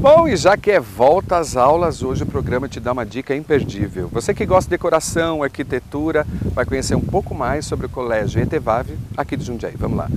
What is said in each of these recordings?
Bom, e já que é volta às aulas, hoje o programa te dá uma dica imperdível. Você que gosta de decoração, arquitetura, vai conhecer um pouco mais sobre o Colégio Etevave aqui de Jundiaí. Vamos lá.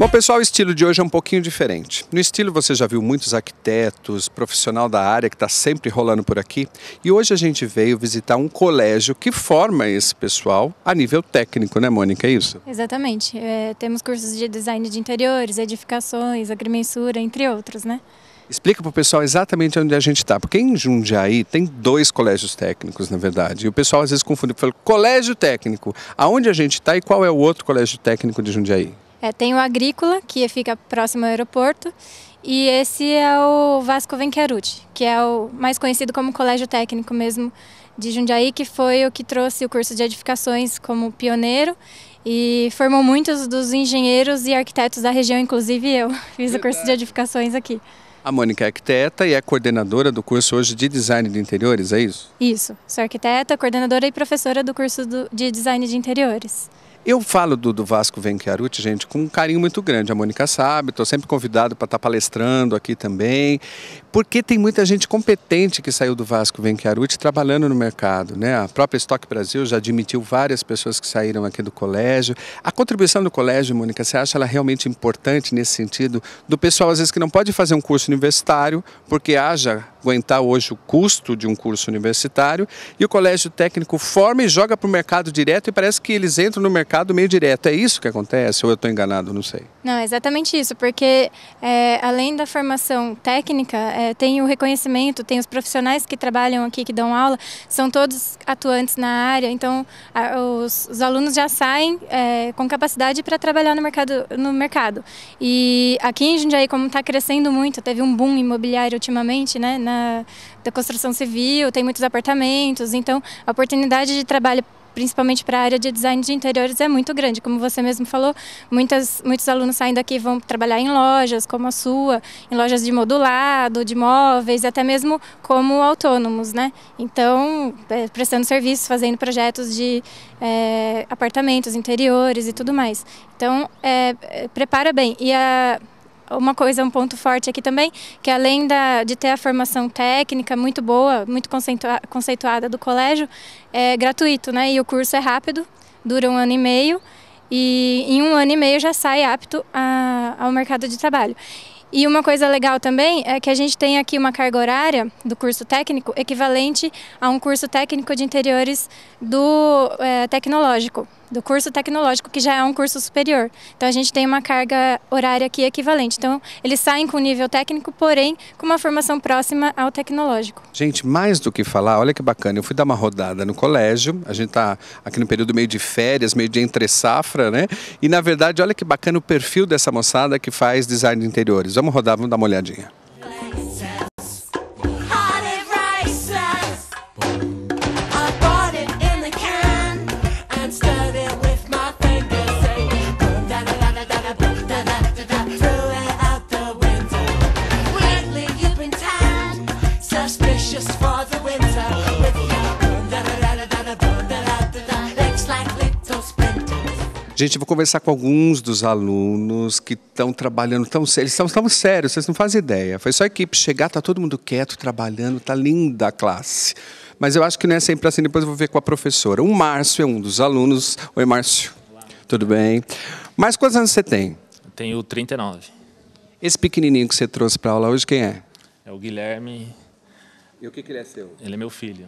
Bom, pessoal, o estilo de hoje é um pouquinho diferente. No estilo você já viu muitos arquitetos, profissional da área que está sempre rolando por aqui. E hoje a gente veio visitar um colégio que forma esse pessoal a nível técnico, né, Mônica? É isso? Exatamente. É, temos cursos de design de interiores, edificações, agrimensura, entre outros, né? Explica para o pessoal exatamente onde a gente está, porque em Jundiaí tem dois colégios técnicos, na verdade. E o pessoal às vezes confunde, fala colégio técnico, aonde a gente está e qual é o outro colégio técnico de Jundiaí? É, tem o Agrícola, que fica próximo ao aeroporto, e esse é o Vasco Venquerute que é o mais conhecido como colégio técnico mesmo de Jundiaí, que foi o que trouxe o curso de edificações como pioneiro e formou muitos dos engenheiros e arquitetos da região, inclusive eu fiz Verdade. o curso de edificações aqui. A Mônica é arquiteta e é coordenadora do curso hoje de design de interiores, é isso? Isso, sou arquiteta, coordenadora e professora do curso de design de interiores. Eu falo do, do Vasco Venchiaruti, gente, com um carinho muito grande. A Mônica sabe, estou sempre convidado para estar tá palestrando aqui também, porque tem muita gente competente que saiu do Vasco Venchiaruti trabalhando no mercado. Né? A própria Estoque Brasil já admitiu várias pessoas que saíram aqui do colégio. A contribuição do colégio, Mônica, você acha ela realmente importante nesse sentido? Do pessoal, às vezes, que não pode fazer um curso universitário, porque haja aguentar hoje o custo de um curso universitário. E o colégio técnico forma e joga para o mercado direto e parece que eles entram no mercado meio direto. É isso que acontece ou eu estou enganado? Não sei. Não, é exatamente isso, porque é, além da formação técnica, é, tem o reconhecimento, tem os profissionais que trabalham aqui, que dão aula, são todos atuantes na área, então a, os, os, alunos já saem é, com capacidade para trabalhar no mercado, no mercado. E aqui em Jundiaí, como está crescendo muito, teve um boom imobiliário ultimamente, né? na, da construção civil, tem muitos apartamentos, então a oportunidade de trabalho principalmente para a área de design de interiores é muito grande, como você mesmo falou, muitas, muitos alunos saindo aqui vão trabalhar em lojas como a sua, em lojas de modulado, de móveis, até mesmo como autônomos, né? Então, é, prestando serviços, fazendo projetos de é, apartamentos, interiores e tudo mais. Então, é, é prepara bem. E a uma coisa, um ponto forte aqui também, que além da, de ter a formação técnica muito boa, muito conceitua, conceituada do colégio, é gratuito, né? E o curso é rápido, dura um ano e meio, e em um ano e meio já sai apto a, ao mercado de trabalho. E uma coisa legal também é que a gente tem aqui uma carga horária do curso técnico equivalente a um curso técnico de interiores do é, tecnológico do curso tecnológico, que já é um curso superior. Então a gente tem uma carga horária aqui equivalente. Então eles saem com nível técnico, porém com uma formação próxima ao tecnológico. Gente, mais do que falar, olha que bacana. Eu fui dar uma rodada no colégio, a gente está aqui no período meio de férias, meio de entre safra, né? E na verdade, olha que bacana o perfil dessa moçada que faz design de interiores. Vamos rodar, vamos dar uma olhadinha. Gente, eu vou conversar com alguns dos alunos que estão trabalhando tão sério. Eles estão tão sérios, vocês não fazem ideia. Foi só a equipe chegar, tá todo mundo quieto, trabalhando, tá linda a classe. Mas eu acho que não é sempre assim, depois eu vou ver com a professora. O Márcio é um dos alunos. Oi, Márcio. Olá. Tudo bem? Mas quantos anos você tem? Eu tenho 39. Esse pequenininho que você trouxe para aula hoje, quem é? É o Guilherme. E o que, que ele é seu? Ele é meu filho.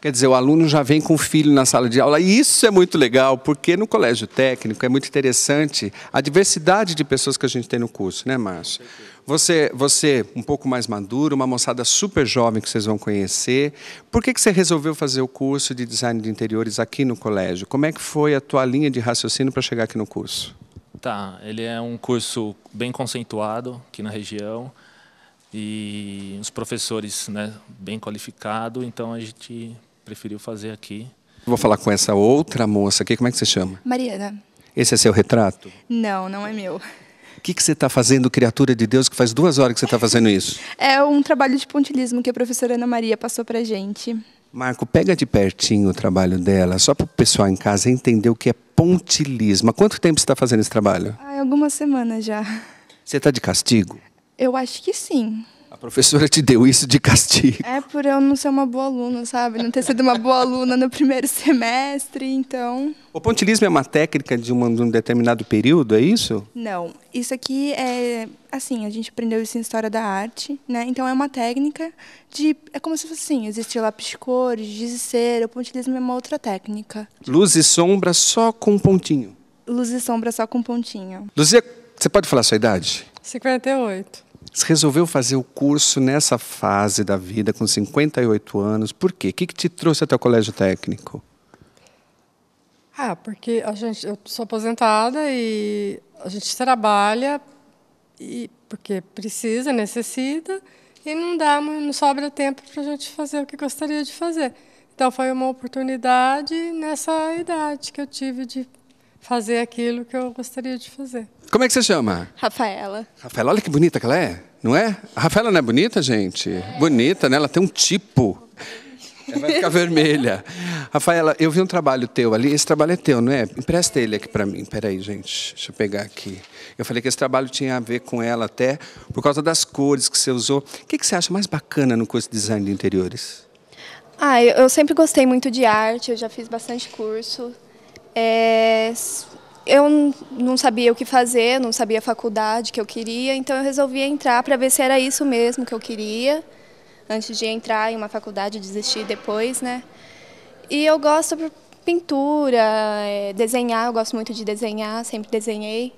Quer dizer, o aluno já vem com o filho na sala de aula. E isso é muito legal, porque no colégio técnico é muito interessante a diversidade de pessoas que a gente tem no curso, né, Márcio? Você, você um pouco mais maduro, uma moçada super jovem que vocês vão conhecer. Por que, que você resolveu fazer o curso de design de interiores aqui no colégio? Como é que foi a tua linha de raciocínio para chegar aqui no curso? Tá, ele é um curso bem conceituado aqui na região e os professores né, bem qualificados, então a gente preferiu fazer aqui. Vou falar com essa outra moça aqui, como é que você chama? Mariana. Esse é seu retrato? Não, não é meu. O que, que você está fazendo, criatura de Deus, que faz duas horas que você está fazendo isso? É um trabalho de pontilismo que a professora Ana Maria passou para gente. Marco, pega de pertinho o trabalho dela, só para o pessoal em casa entender o que é pontilismo. Há quanto tempo você está fazendo esse trabalho? Há algumas semanas já. Você está de castigo? Eu acho que sim. A professora te deu isso de castigo. É por eu não ser uma boa aluna, sabe? Não ter sido uma boa aluna no primeiro semestre, então. O pontilismo é uma técnica de, de um determinado período, é isso? Não. Isso aqui é. Assim, a gente aprendeu isso em História da Arte, né? Então é uma técnica de. É como se fosse assim: existe lápis de cores, giz e cera. O pontilismo é uma outra técnica. Luz e sombra só com pontinho. Luz e sombra só com pontinho. Luzia, você pode falar a sua idade? 58 resolveu fazer o curso nessa fase da vida, com 58 anos. Por quê? O que, que te trouxe até o colégio técnico? Ah, porque a gente, eu sou aposentada e a gente trabalha e porque precisa, necessita e não dá, não sobra tempo para a gente fazer o que gostaria de fazer. Então foi uma oportunidade nessa idade que eu tive de fazer aquilo que eu gostaria de fazer. Como é que você chama? Rafaela. Rafaela, olha que bonita que ela é, não é? A Rafaela não é bonita, gente? É. Bonita, né? Ela tem um tipo. Ela vai ficar vermelha. Rafaela, eu vi um trabalho teu ali. Esse trabalho é teu, não é? Empresta ele aqui para mim. Peraí, gente. Deixa eu pegar aqui. Eu falei que esse trabalho tinha a ver com ela até por causa das cores que você usou. O que, que você acha mais bacana no curso de design de interiores? Ah, eu sempre gostei muito de arte. Eu já fiz bastante curso. É, eu não sabia o que fazer, não sabia a faculdade que eu queria, então eu resolvi entrar para ver se era isso mesmo que eu queria, antes de entrar em uma faculdade e desistir depois, né? E eu gosto de pintura, é, desenhar, eu gosto muito de desenhar, sempre desenhei.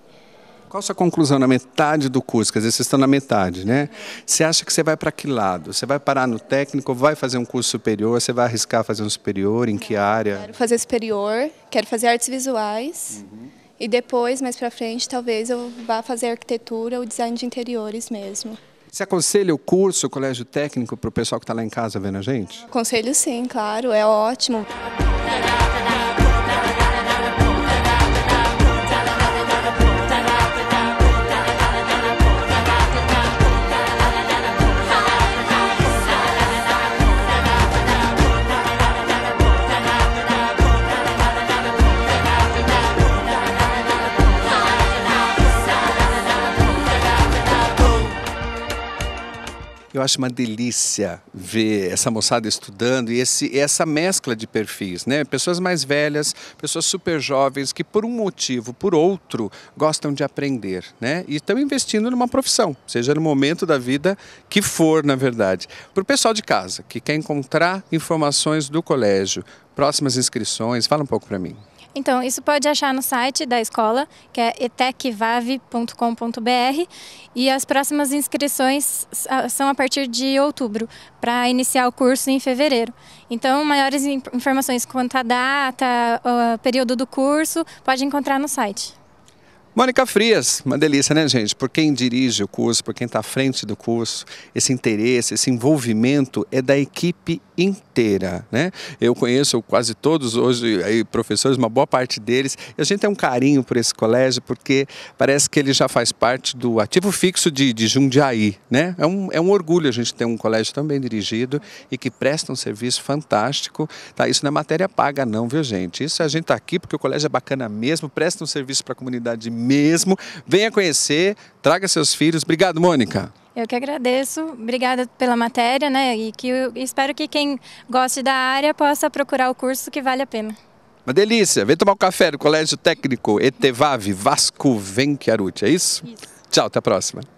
Qual a sua conclusão na metade do curso? Quer dizer, vocês estão na metade, né? Você acha que você vai para que lado? Você vai parar no técnico, vai fazer um curso superior, você vai arriscar fazer um superior, em que área? Quero fazer superior, quero fazer artes visuais. Uhum. E depois, mais para frente, talvez eu vá fazer arquitetura ou design de interiores mesmo. Você aconselha o curso, o colégio técnico, para o pessoal que está lá em casa vendo a gente? Aconselho sim, claro, é ótimo. eu acho uma delícia ver essa moçada estudando e esse, essa mescla de perfis, né? Pessoas mais velhas, pessoas super jovens que por um motivo, por outro, gostam de aprender, né? E estão investindo numa profissão, seja no momento da vida que for, na verdade. Para o pessoal de casa que quer encontrar informações do colégio, próximas inscrições, fala um pouco para mim. Então, isso pode achar no site da escola, que é etecvave.com.br, e as próximas inscrições são a partir de outubro, para iniciar o curso em fevereiro. Então, maiores informações quanto à data, período do curso, pode encontrar no site. Mônica Frias, uma delícia, né, gente? Por quem dirige o curso, por quem está à frente do curso, esse interesse, esse envolvimento é da equipe inteira, né? Eu conheço quase todos hoje aí, professores, uma boa parte deles. E a gente tem um carinho por esse colégio porque parece que ele já faz parte do ativo fixo de, de Jundiaí, né? É um, é um orgulho a gente ter um colégio tão bem dirigido e que presta um serviço fantástico, tá? Isso não é matéria paga não, viu, gente? Isso a gente está aqui porque o colégio é bacana mesmo, presta um serviço para a comunidade mesmo. Venha conhecer, traga seus filhos. Obrigado, Mônica. Eu que agradeço, obrigada pela matéria, né? E que espero que quem goste da área possa procurar o curso que vale a pena. Uma delícia! Vem tomar um café no Colégio Técnico ETEVAV Vasco Venchiaruti, é isso? Isso. Tchau, até a próxima.